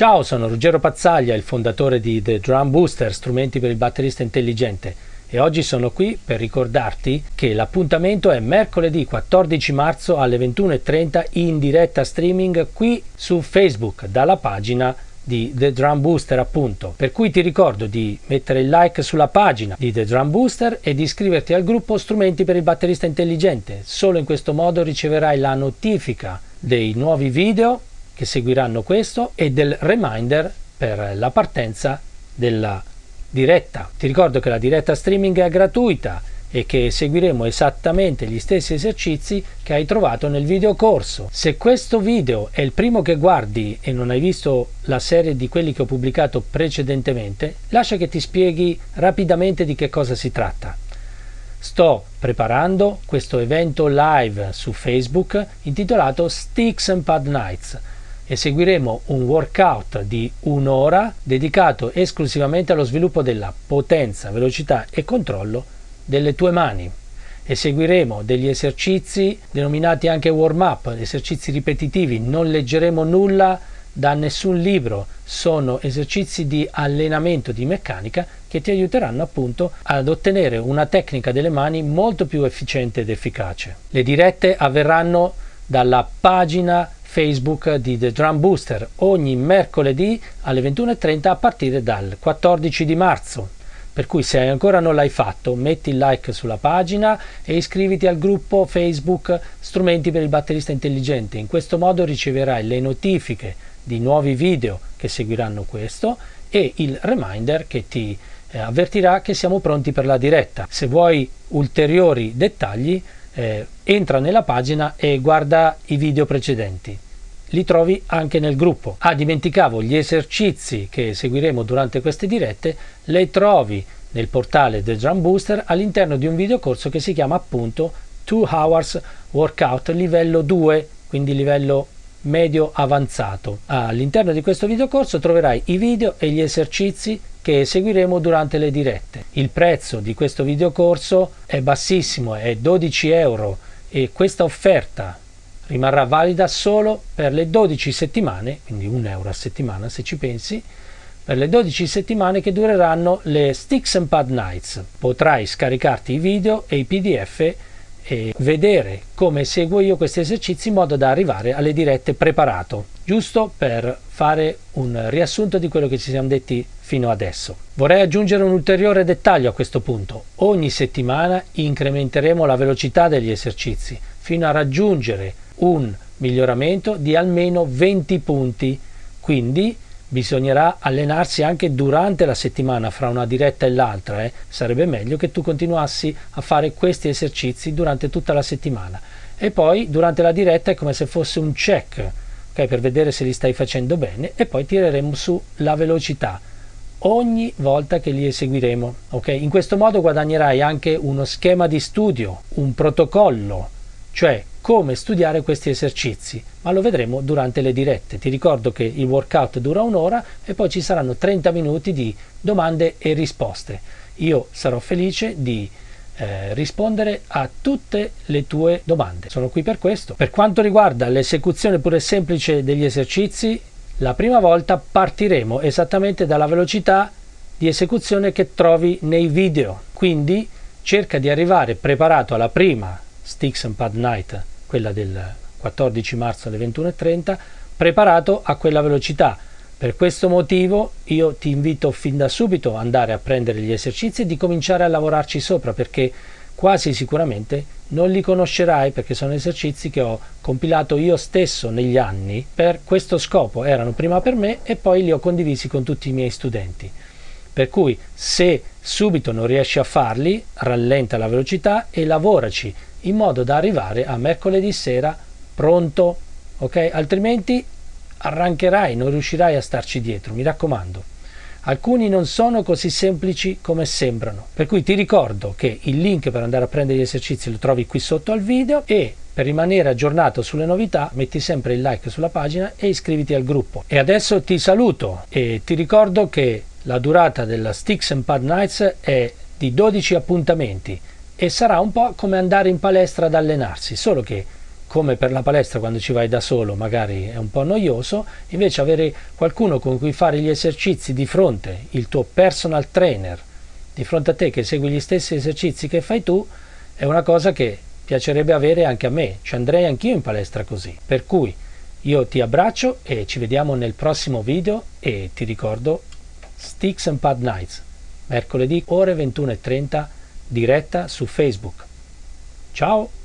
Ciao, sono Ruggero Pazzaglia, il fondatore di The Drum Booster, strumenti per il batterista intelligente e oggi sono qui per ricordarti che l'appuntamento è mercoledì 14 marzo alle 21.30 in diretta streaming qui su Facebook dalla pagina di The Drum Booster appunto. Per cui ti ricordo di mettere il like sulla pagina di The Drum Booster e di iscriverti al gruppo Strumenti per il batterista intelligente. Solo in questo modo riceverai la notifica dei nuovi video che seguiranno questo e del reminder per la partenza della diretta. Ti ricordo che la diretta streaming è gratuita e che seguiremo esattamente gli stessi esercizi che hai trovato nel video corso. Se questo video è il primo che guardi e non hai visto la serie di quelli che ho pubblicato precedentemente, lascia che ti spieghi rapidamente di che cosa si tratta. Sto preparando questo evento live su Facebook intitolato Sticks and Pad Nights eseguiremo un workout di un'ora dedicato esclusivamente allo sviluppo della potenza, velocità e controllo delle tue mani. Eseguiremo degli esercizi denominati anche warm up, esercizi ripetitivi, non leggeremo nulla da nessun libro, sono esercizi di allenamento di meccanica che ti aiuteranno appunto ad ottenere una tecnica delle mani molto più efficiente ed efficace. Le dirette avverranno dalla pagina Facebook di The Drum Booster ogni mercoledì alle 21.30 a partire dal 14 di marzo. Per cui se ancora non l'hai fatto metti il like sulla pagina e iscriviti al gruppo Facebook Strumenti per il batterista intelligente. In questo modo riceverai le notifiche di nuovi video che seguiranno questo e il reminder che ti eh, avvertirà che siamo pronti per la diretta. Se vuoi ulteriori dettagli eh, entra nella pagina e guarda i video precedenti. Li trovi anche nel gruppo. Ah, dimenticavo, gli esercizi che seguiremo durante queste dirette le trovi nel portale The Drum Booster all'interno di un videocorso che si chiama appunto 2 Hours Workout livello 2, quindi livello medio avanzato. Ah, all'interno di questo videocorso troverai i video e gli esercizi che eseguiremo durante le dirette. Il prezzo di questo videocorso è bassissimo, è 12 euro e questa offerta rimarrà valida solo per le 12 settimane, quindi 1 euro a settimana se ci pensi, per le 12 settimane che dureranno le Sticks and Pad Nights. Potrai scaricarti i video e i PDF e vedere come seguo io questi esercizi in modo da arrivare alle dirette preparato, giusto per fare un riassunto di quello che ci siamo detti fino adesso. Vorrei aggiungere un ulteriore dettaglio a questo punto. Ogni settimana incrementeremo la velocità degli esercizi fino a raggiungere un miglioramento di almeno 20 punti. Quindi Bisognerà allenarsi anche durante la settimana, fra una diretta e l'altra. Eh? Sarebbe meglio che tu continuassi a fare questi esercizi durante tutta la settimana. E poi durante la diretta è come se fosse un check okay? per vedere se li stai facendo bene e poi tireremo su la velocità ogni volta che li eseguiremo. Okay? In questo modo guadagnerai anche uno schema di studio, un protocollo cioè come studiare questi esercizi, ma lo vedremo durante le dirette. Ti ricordo che il workout dura un'ora e poi ci saranno 30 minuti di domande e risposte. Io sarò felice di eh, rispondere a tutte le tue domande. Sono qui per questo. Per quanto riguarda l'esecuzione pure semplice degli esercizi, la prima volta partiremo esattamente dalla velocità di esecuzione che trovi nei video. Quindi cerca di arrivare preparato alla prima Sticks and Pad Night, quella del 14 marzo alle 21.30, preparato a quella velocità. Per questo motivo io ti invito fin da subito ad andare a prendere gli esercizi e di cominciare a lavorarci sopra perché quasi sicuramente non li conoscerai perché sono esercizi che ho compilato io stesso negli anni per questo scopo, erano prima per me e poi li ho condivisi con tutti i miei studenti. Per cui se subito non riesci a farli, rallenta la velocità e lavoraci in modo da arrivare a mercoledì sera pronto, ok? Altrimenti arrancherai, non riuscirai a starci dietro, mi raccomando. Alcuni non sono così semplici come sembrano, per cui ti ricordo che il link per andare a prendere gli esercizi lo trovi qui sotto al video e per rimanere aggiornato sulle novità metti sempre il like sulla pagina e iscriviti al gruppo. E adesso ti saluto e ti ricordo che la durata della Sticks and Pad Nights è di 12 appuntamenti e sarà un po' come andare in palestra ad allenarsi, solo che come per la palestra quando ci vai da solo magari è un po' noioso, invece avere qualcuno con cui fare gli esercizi di fronte, il tuo personal trainer di fronte a te che segui gli stessi esercizi che fai tu, è una cosa che piacerebbe avere anche a me, ci andrei anch'io in palestra così. Per cui io ti abbraccio e ci vediamo nel prossimo video e ti ricordo Sticks and Pad Nights, mercoledì ore 21.30 diretta su Facebook. Ciao!